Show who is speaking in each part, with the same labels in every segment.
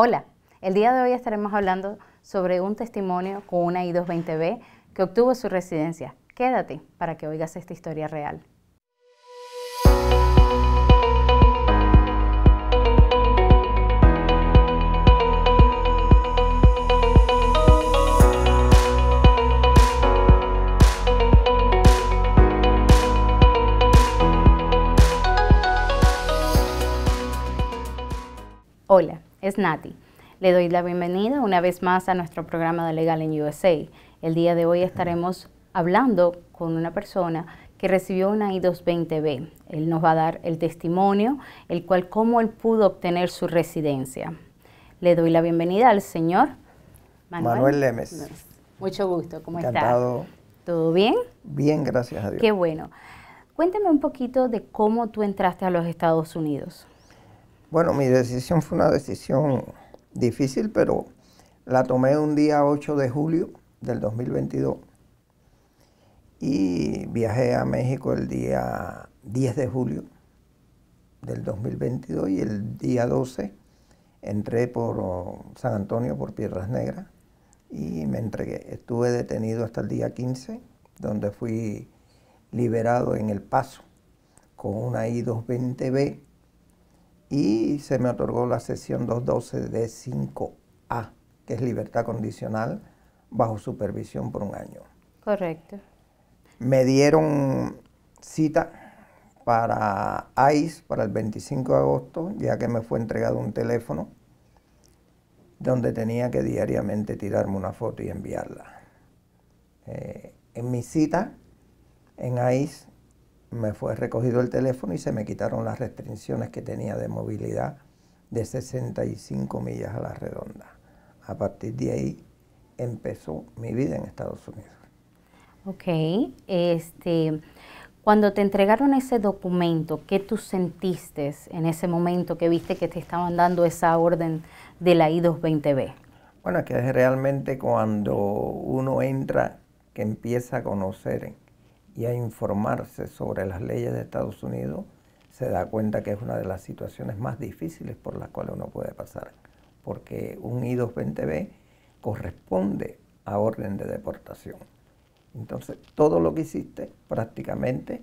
Speaker 1: Hola, el día de hoy estaremos hablando sobre un testimonio con una I220B que obtuvo su residencia. Quédate para que oigas esta historia real. Hola, es Nati. Le doy la bienvenida una vez más a nuestro programa de Legal en USA. El día de hoy estaremos hablando con una persona que recibió una I-220B. Él nos va a dar el testimonio, el cual cómo él pudo obtener su residencia. Le doy la bienvenida al señor Manuel, Lemes. Mucho gusto, ¿cómo Encantado. ¿Todo bien? Bien,
Speaker 2: gracias a Dios. Qué
Speaker 1: bueno. Cuéntame un poquito de cómo tú entraste a los Estados Unidos.
Speaker 2: Bueno, mi decisión fue una decisión difícil, pero la tomé un día 8 de julio del 2022 y viajé a México el día 10 de julio del 2022 y el día 12 entré por San Antonio, por Piedras Negras y me entregué. Estuve detenido hasta el día 15, donde fui liberado en El Paso con una I-220B y se me otorgó la sesión 212 de 5A, que es libertad condicional bajo supervisión por un año. Correcto. Me dieron cita para ICE para el 25 de agosto, ya que me fue entregado un teléfono donde tenía que diariamente tirarme una foto y enviarla. Eh, en mi cita en ICE me fue recogido el teléfono y se me quitaron las restricciones que tenía de movilidad de 65 millas a la redonda. A partir de ahí empezó mi vida en Estados
Speaker 1: Unidos. Ok, este, cuando te entregaron ese documento, ¿qué tú sentiste en ese momento que viste que te estaban dando esa orden de la I-220B?
Speaker 2: Bueno, que es realmente cuando uno entra, que empieza a conocer y a informarse sobre las leyes de Estados Unidos, se da cuenta que es una de las situaciones más difíciles por las cuales uno puede pasar, porque un I-220B corresponde a orden de deportación. Entonces, todo lo que hiciste prácticamente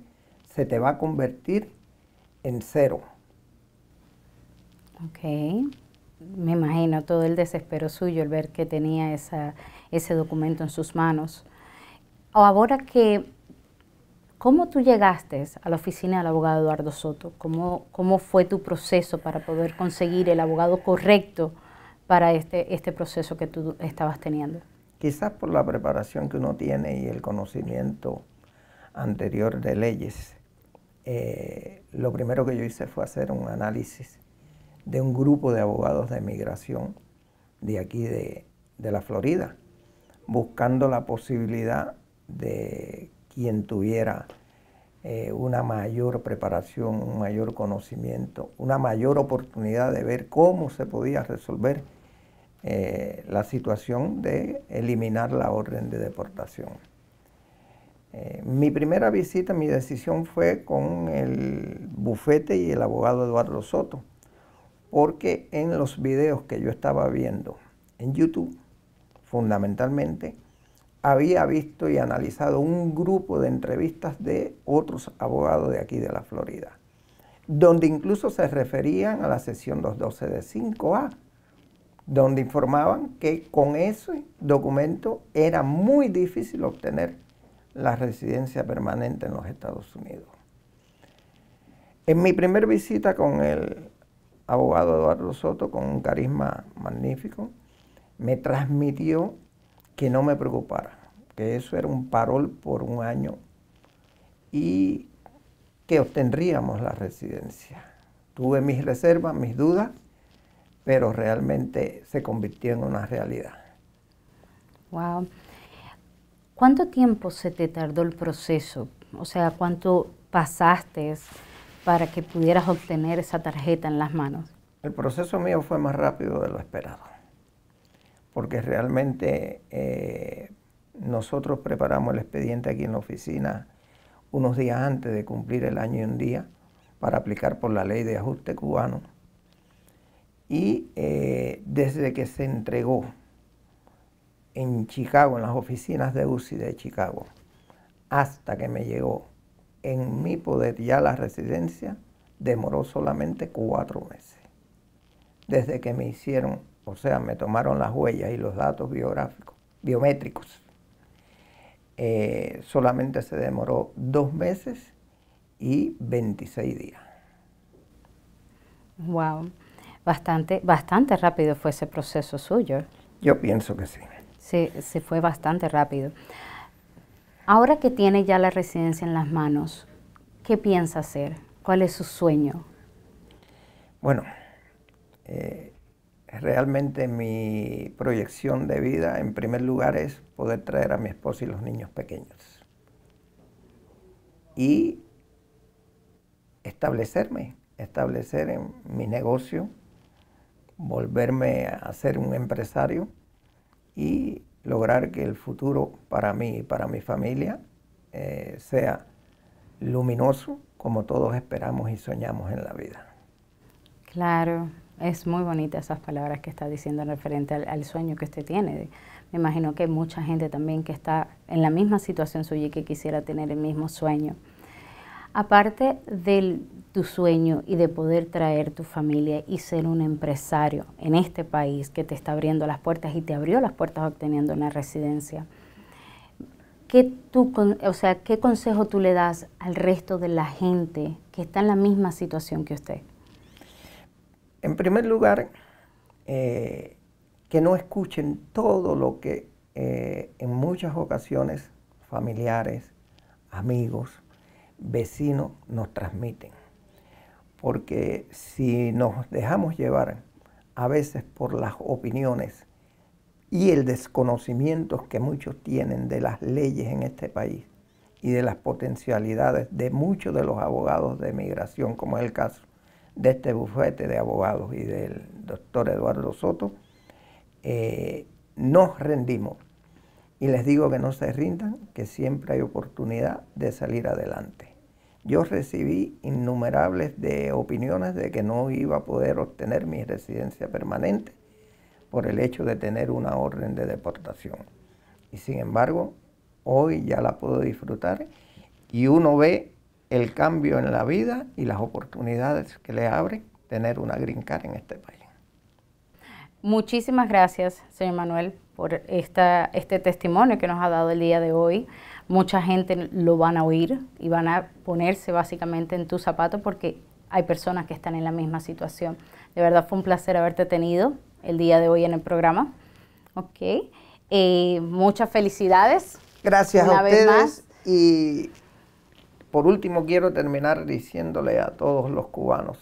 Speaker 2: se te va a convertir en cero.
Speaker 1: Ok. Me imagino todo el desespero suyo al ver que tenía ese documento en sus manos. Ahora que ¿Cómo tú llegaste a la oficina del abogado Eduardo Soto? ¿Cómo, cómo fue tu proceso para poder conseguir el abogado correcto para este, este proceso que tú estabas teniendo?
Speaker 2: Quizás por la preparación que uno tiene y el conocimiento anterior de leyes. Eh, lo primero que yo hice fue hacer un análisis de un grupo de abogados de migración de aquí de, de la Florida, buscando la posibilidad de quien tuviera eh, una mayor preparación, un mayor conocimiento, una mayor oportunidad de ver cómo se podía resolver eh, la situación de eliminar la orden de deportación. Eh, mi primera visita, mi decisión fue con el bufete y el abogado Eduardo Soto, porque en los videos que yo estaba viendo en YouTube, fundamentalmente, había visto y analizado un grupo de entrevistas de otros abogados de aquí de la Florida, donde incluso se referían a la sesión 212 de 5A, donde informaban que con ese documento era muy difícil obtener la residencia permanente en los Estados Unidos. En mi primera visita con el abogado Eduardo Soto, con un carisma magnífico, me transmitió que no me preocupara, que eso era un parol por un año y que obtendríamos la residencia. Tuve mis reservas, mis dudas, pero realmente se convirtió en una realidad.
Speaker 1: Wow. ¿Cuánto tiempo se te tardó el proceso? O sea, ¿cuánto pasaste para que pudieras obtener esa tarjeta en las manos?
Speaker 2: El proceso mío fue más rápido de lo esperado porque realmente eh, nosotros preparamos el expediente aquí en la oficina unos días antes de cumplir el año y un día para aplicar por la ley de ajuste cubano. Y eh, desde que se entregó en Chicago, en las oficinas de UCI de Chicago, hasta que me llegó en mi poder ya la residencia, demoró solamente cuatro meses. Desde que me hicieron o sea, me tomaron las huellas y los datos biográficos, biométricos. Eh, solamente se demoró dos meses y 26 días.
Speaker 1: Wow, bastante, bastante rápido fue ese proceso suyo.
Speaker 2: Yo pienso que sí.
Speaker 1: Sí, se fue bastante rápido. Ahora que tiene ya la residencia en las manos, ¿qué piensa hacer? ¿Cuál es su sueño?
Speaker 2: Bueno, eh, realmente mi proyección de vida, en primer lugar, es poder traer a mi esposa y los niños pequeños. Y establecerme, establecer mi negocio, volverme a ser un empresario y lograr que el futuro para mí y para mi familia eh, sea luminoso como todos esperamos y soñamos en la vida.
Speaker 1: Claro, es muy bonita esas palabras que está diciendo referente al, sueño que usted tiene. Me imagino que hay mucha gente también que está en la misma situación suya y que quisiera tener el mismo sueño. Aparte de tu sueño y de poder traer tu familia y ser un empresario en este país que te está abriendo las puertas y te abrió las puertas obteniendo una residencia, tú, o sea, ¿qué consejo tú le das al resto de la gente que está en la misma situación que usted?
Speaker 2: En primer lugar, eh, que no escuchen todo lo que eh, en muchas ocasiones familiares, amigos, vecinos nos transmiten. Porque si nos dejamos llevar a veces por las opiniones y el desconocimiento que muchos tienen de las leyes en este país y de las potencialidades de muchos de los abogados de migración, como es el caso de este bufete de abogados y del doctor Eduardo Soto, eh, nos rendimos. Y les digo que no se rindan, que siempre hay oportunidad de salir adelante. Yo recibí innumerables de opiniones de que no iba a poder obtener mi residencia permanente por el hecho de tener una orden de deportación. Y sin embargo, hoy ya la puedo disfrutar y uno ve el cambio en la vida y las oportunidades que le abre tener una green card en este país.
Speaker 1: Muchísimas gracias, señor Manuel, por esta, este testimonio que nos ha dado el día de hoy. Mucha gente lo van a oír y van a ponerse básicamente en tu zapato porque hay personas que están en la misma situación. De verdad fue un placer haberte tenido el día de hoy en el programa. Okay. Eh, muchas felicidades.
Speaker 2: Gracias una a vez Más. Por último, quiero terminar diciéndole a todos los cubanos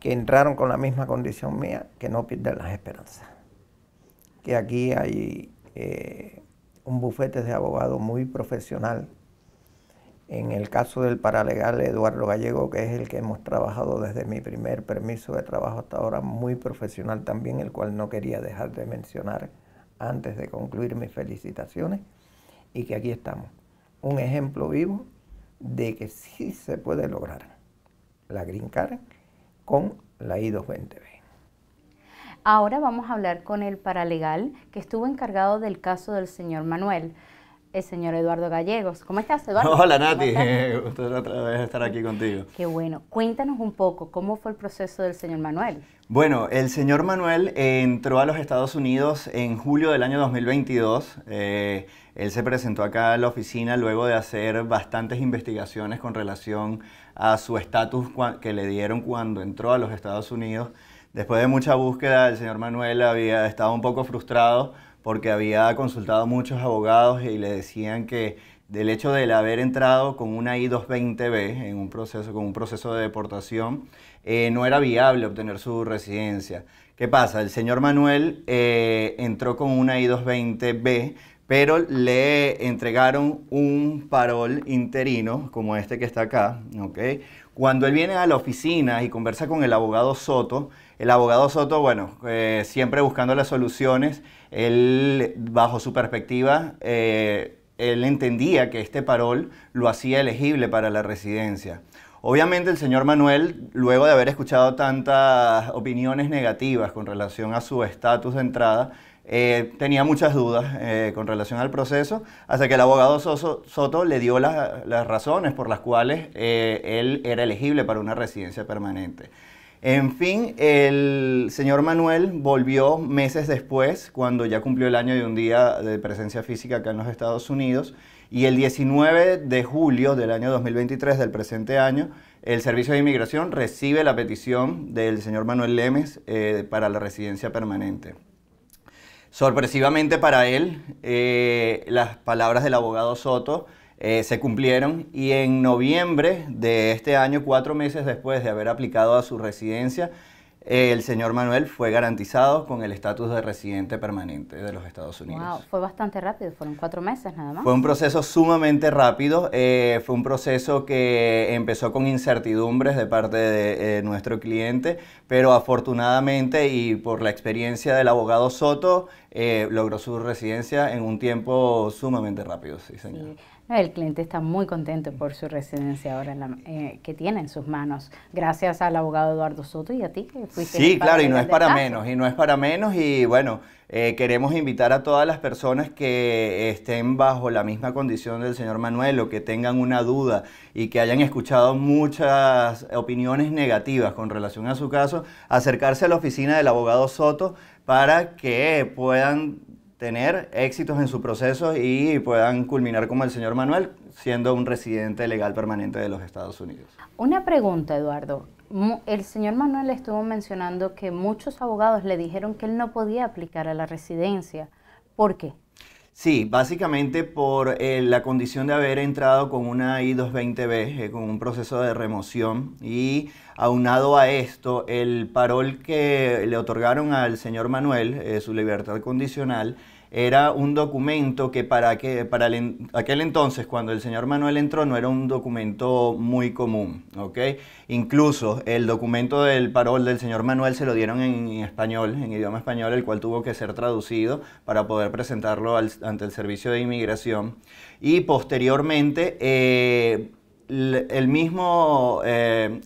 Speaker 2: que entraron con la misma condición mía, que no pierdan las esperanzas. Que aquí hay eh, un bufete de abogados muy profesional. En el caso del paralegal Eduardo Gallego, que es el que hemos trabajado desde mi primer permiso de trabajo hasta ahora, muy profesional también, el cual no quería dejar de mencionar antes de concluir mis felicitaciones, y que aquí estamos un ejemplo vivo de que sí se puede lograr la Green Card con la I-220B.
Speaker 1: Ahora vamos a hablar con el paralegal que estuvo encargado del caso del señor Manuel, el señor Eduardo Gallegos. ¿Cómo estás, Eduardo? Hola, Nati.
Speaker 3: Gusto otra vez estar aquí contigo.
Speaker 1: Qué bueno. Cuéntanos un poco cómo fue el proceso del señor Manuel.
Speaker 3: Bueno, el señor Manuel entró a los Estados Unidos en julio del año 2022. Eh, él se presentó acá a la oficina luego de hacer bastantes investigaciones con relación a su estatus que le dieron cuando entró a los Estados Unidos. Después de mucha búsqueda, el señor Manuel había estado un poco frustrado porque había consultado a muchos abogados y le decían que del hecho de haber entrado con una I-220B en un proceso, con un proceso de deportación, eh, no era viable obtener su residencia. ¿Qué pasa? El señor Manuel eh, entró con una I-220B, pero le entregaron un parol interino, como este que está acá, ¿ok? Cuando él viene a la oficina y conversa con el abogado Soto, el abogado Soto, bueno, eh, siempre buscando las soluciones, él, bajo su perspectiva, él entendía que este parol lo hacía elegible para la residencia. Obviamente el señor Manuel, luego de haber escuchado tantas opiniones negativas con relación a su estatus de entrada, eh, tenía muchas dudas eh, con relación al proceso, hasta que el abogado Soto le dio las razones por las cuales eh, él era elegible para una residencia permanente. En fin, el señor Manuel volvió meses después, cuando ya cumplió el año de un día de presencia física acá en los Estados Unidos, y el 19 de julio del año 2023 del presente año, el Servicio de Inmigración recibe la petición del señor Manuel Lemes eh, para la residencia permanente. Sorpresivamente para él, eh, las palabras del abogado Soto, eh, se cumplieron y en noviembre de este año, cuatro meses después de haber aplicado a su residencia, el señor Manuel fue garantizado con el estatus de residente permanente de los Estados Unidos.
Speaker 1: Wow, fue bastante rápido, fueron cuatro meses nada más. Fue un proceso
Speaker 3: sumamente rápido, eh, fue un proceso que empezó con incertidumbres de parte de eh, nuestro cliente, pero afortunadamente y por la experiencia del abogado Soto, logró su residencia en un tiempo sumamente rápido, sí señor.
Speaker 1: El cliente está muy contento por su residencia ahora eh, que tiene en sus manos, gracias al abogado Eduardo Soto y a ti que fuiste. Sí, claro, y no es para menos,
Speaker 3: y no es para menos, y bueno, eh, queremos invitar a todas las personas que estén bajo la misma condición del señor Manuel o que tengan una duda y que hayan escuchado muchas opiniones negativas con relación a su caso, acercarse a la oficina del abogado Soto para que puedan tener éxitos en su proceso y puedan culminar como el señor Manuel, siendo un residente legal permanente de los Estados Unidos.
Speaker 1: Una pregunta, Eduardo. El señor Manuel estuvo mencionando que muchos abogados le dijeron que él no podía aplicar a la residencia. ¿Por qué?
Speaker 3: Sí, básicamente por eh, la condición de haber entrado con una I220B, eh, con un proceso de remoción y aunado a esto, el parol que le otorgaron al señor Manuel, eh, su libertad condicional, era un documento que para, que, para aquel entonces, cuando el señor Manuel entró, no era un documento muy común. ¿okay? Incluso el documento del parol del señor Manuel se lo dieron en español, en idioma español, el cual tuvo que ser traducido para poder presentarlo ante el Servicio de Inmigración. Y posteriormente, eh, el mismo eh,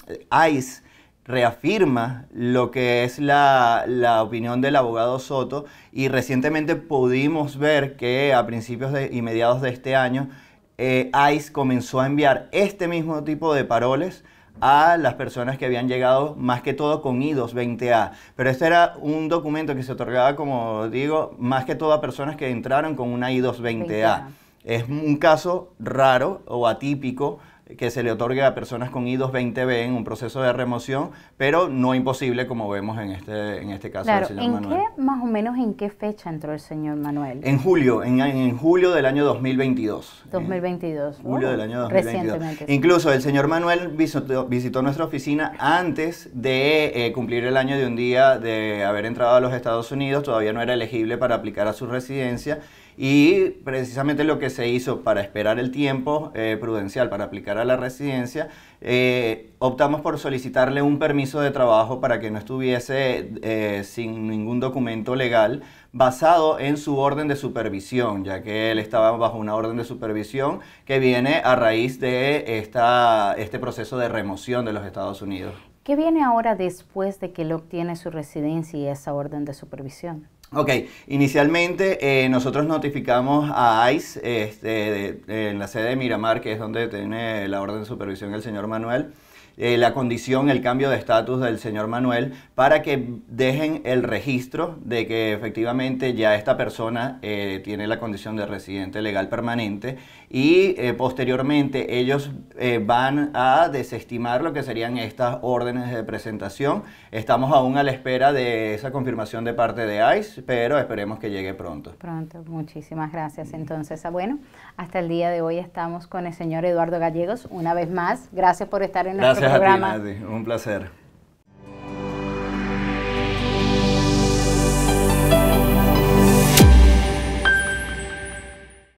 Speaker 3: ICE reafirma lo que es la, opinión del abogado Soto y recientemente pudimos ver que a principios de, y mediados de este año eh, ICE comenzó a enviar este mismo tipo de paroles a las personas que habían llegado más que todo con i 220 a Pero este era un documento que se otorgaba, como digo, más que todo a personas que entraron con una i 220 a Es un caso raro o atípico que se le otorgue a personas con I220B en un proceso de remoción, pero no imposible como vemos en este, en este caso del señor ¿en Manuel. ¿En
Speaker 1: qué, más o menos, en qué fecha entró el señor Manuel?
Speaker 3: En julio, en, julio del año 2022. 2022. julio del uh, año 2022. Recientemente. Incluso el señor Manuel visitó, nuestra oficina antes de eh, cumplir el año de un día de haber entrado a los Estados Unidos, todavía no era elegible para aplicar a su residencia y precisamente lo que se hizo para esperar el tiempo eh, prudencial para aplicar a la residencia, eh, optamos por solicitarle un permiso de trabajo para que no estuviese eh, sin ningún documento legal basado en su orden de supervisión, ya que él estaba bajo una orden de supervisión que viene a raíz de esta, este proceso de remoción de los Estados Unidos.
Speaker 1: ¿Qué viene ahora después de que él obtiene su residencia y esa orden de supervisión? Ok,
Speaker 3: inicialmente eh, nosotros notificamos a ICE este, en la sede de Miramar, que es donde tiene la orden de supervisión el señor Manuel, eh, la condición, el cambio de estatus del señor Manuel, para que dejen el registro de que efectivamente ya esta persona eh, tiene la condición de residente legal permanente y eh, posteriormente ellos eh, van a desestimar lo que serían estas órdenes de presentación. Estamos aún a la espera de esa confirmación de parte de ICE, pero esperemos que llegue pronto.
Speaker 1: Pronto, muchísimas gracias. Entonces, ah, bueno, hasta el día de hoy estamos con el señor Eduardo Gallegos una vez más. Gracias por estar en nuestro programa.
Speaker 3: Gracias a ti, un placer.